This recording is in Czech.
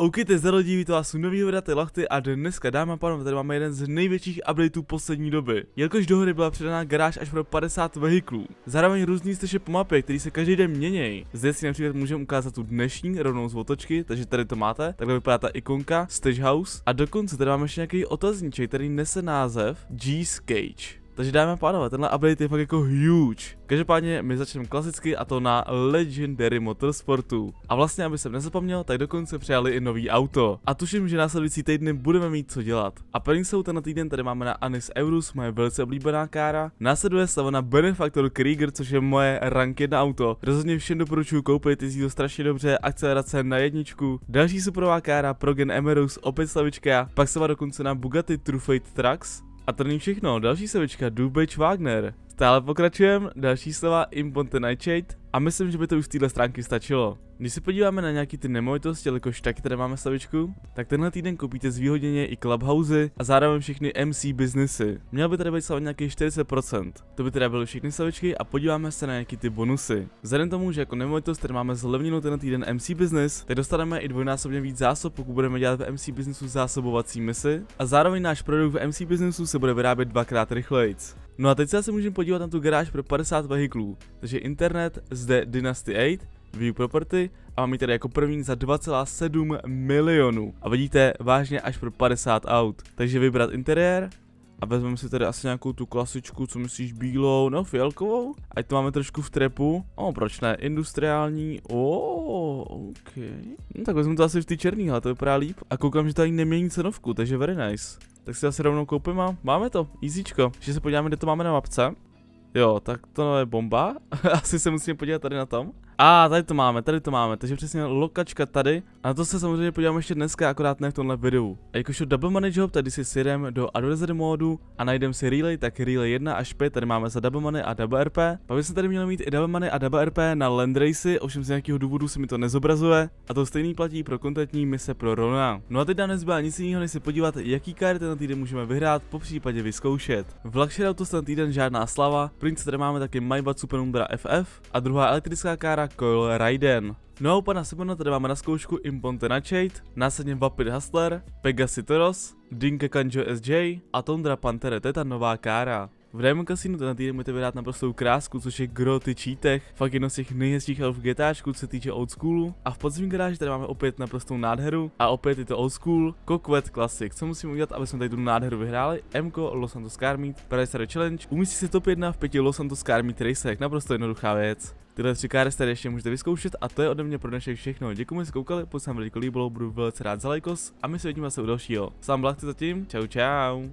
OK, ty zarodí, víte vás u nového vydaty Lachty a dneska, dáma a pánové, tady máme jeden z největších updateů poslední doby. Jelikož do hry byla předaná garáž až pro 50 vehiklů. Zároveň různý steše po mapě, který se každý den měnějí. Zde si například můžeme ukázat tu dnešní rovnou z otočky, takže tady to máte. Takhle vypadá ta ikonka, stage house. A dokonce tady máme ještě nějaký otazníček, který nese název G's Cage. Takže dáme pánové, tenhle update je fakt jako huge. Každopádně my začneme klasicky a to na Legendary Motorsportu. A vlastně, aby jsem nezapomněl, tak dokonce přijali i nový auto. A tuším, že následující týdny budeme mít co dělat. A první jsou ten týden tady máme na Anis Eurus, moje velice oblíbená kára. Následuje na Benefactor Krieger, což je moje rank 1 auto. Rozhodně všem doporučuju koupit, jezdí to strašně dobře, akcelerace na jedničku. Další superová kára Progen Emerus, opět slavička, pak se dokonce na Bugatti True Fate Trucks. A to není všechno, další sevička, Dubeč Wagner. Stále pokračujeme, další slova Imponte Nightshade, a myslím, že by to už z téhle stránky stačilo. Když se podíváme na nějaký ty nemovitosti, jelikož taky tady máme stavičku, tak tenhle týden koupíte zvýhodněně i clubhousy a zároveň všechny MC businessy. Měl by tady být slabě nějaký 40%. To by teda byly všechny stavičky a podíváme se na nějaký ty bonusy. Vzhledem tomu, že jako nemovitost tady máme zlevněnou tenhle týden MC business, tak dostaneme i dvojnásobně víc zásob, pokud budeme dělat v MC businessu zásobovací misi a zároveň náš produkt v MC businessu se bude vyrábět dvakrát rychleji. No a teď se asi můžeme podívat na tu garáž pro 50 vehiklů. Takže internet, zde Dynasty 8, View Property a mám ji tady jako první za 2,7 milionů. A vidíte, vážně až pro 50 aut. Takže vybrat interiér a vezmeme si tady asi nějakou tu klasičku, co myslíš, bílou, no fialkovou? Ať to máme trošku v trepu. O, proč ne, industriální, o, ok. No, tak vezmu to asi v té černý, ale to vypadá líp. A koukám, že tady nemění cenovku, takže very nice tak si asi rovnou koupím a máme to, easyčko. Že se podíváme, kde to máme na mapce. Jo, tak to je bomba. Asi se musíme podívat tady na tom. A tady to máme, tady to máme, takže přesně lokačka tady. A na to se samozřejmě podíváme ještě dneska, akorát ne v tomhle videu. A jakožto double manage job, tady si sjedeme do advisor módu a najdeme si relay, tak relay 1 až 5, tady máme za double money a double RP. Pak bychom tady měli mít i double money a double RP na land racy, ovšem z nějakého důvodu se mi to nezobrazuje. A to stejný platí pro kontentní mise pro Rona. No a teď nám nezbyla nic jiného, než se podívat, jaký karty na týden můžeme vyhrát, po případě vyzkoušet. V Luxury Auto ten týden žádná slava, proč tady máme taky Majiba Supernumbra FF a druhá elektrická kára Coil Raiden. No a u pana Simona tady máme na zkoušku Imponte Nachate, následně Vapid Hustler, Pegasi Toros, Dinka Kanjo SJ a Tondra Pantere, to je ta nová kára. V Diamond Casino na týden můžete vyhrát naprosto krásku, což je groty čítech, fakt jedno z těch nejhezčích elf GTAčků, co se týče old schoolu. A v podzimní garáži tady máme opět naprostou nádheru a opět je to old school, Coquette Classic. Co musím udělat, aby jsme tady tu nádheru vyhráli? MK Los Santos Carmeet, Paradise Challenge, umístí se top 1 v pěti Los Santos Carmeet Racech, naprosto jednoduchá věc. Tyhle tři káry tady ještě můžete vyzkoušet a to je ode mě pro dnešek všechno. Děkuji, že jste koukali, pokud se vám líbilo, budu velice rád za lajkos a my se vidíme zase u dalšího. Sám blahty zatím, čau čau.